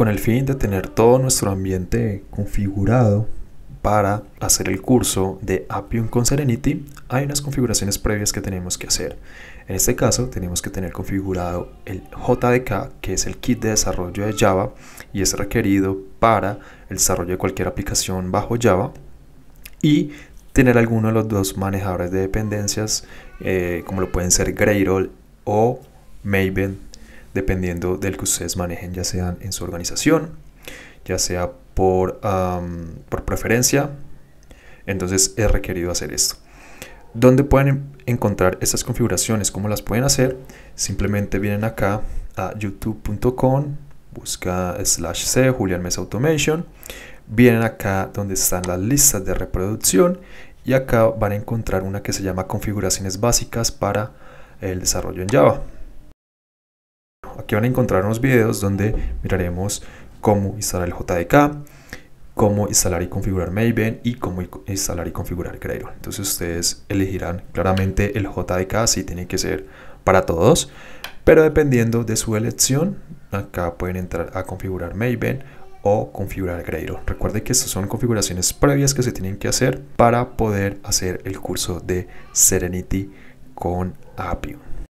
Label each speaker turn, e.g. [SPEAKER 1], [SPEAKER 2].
[SPEAKER 1] con el fin de tener todo nuestro ambiente configurado para hacer el curso de Appium con Serenity, hay unas configuraciones previas que tenemos que hacer. En este caso, tenemos que tener configurado el JDK, que es el kit de desarrollo de Java y es requerido para el desarrollo de cualquier aplicación bajo Java. Y tener alguno de los dos manejadores de dependencias, eh, como lo pueden ser Gradle o Maven dependiendo del que ustedes manejen, ya sean en su organización, ya sea por, preferencia. Entonces es requerido hacer esto. ¿Dónde pueden encontrar estas configuraciones? ¿Cómo las pueden hacer? Simplemente vienen acá a youtube.com, busca slash C, Julian mes Automation. Vienen acá donde están las listas de reproducción y acá van a encontrar una que se llama configuraciones básicas para el desarrollo en Java van a encontrar unos videos donde miraremos cómo instalar el JDK, cómo instalar y configurar Maven y cómo instalar y configurar Gradle. Entonces ustedes elegirán claramente el JDK si tiene que ser para todos, pero dependiendo de su elección, acá pueden entrar a configurar Maven o configurar Gradle. Recuerde que estas son configuraciones previas que se tienen que hacer para poder hacer el curso de Serenity con Appium.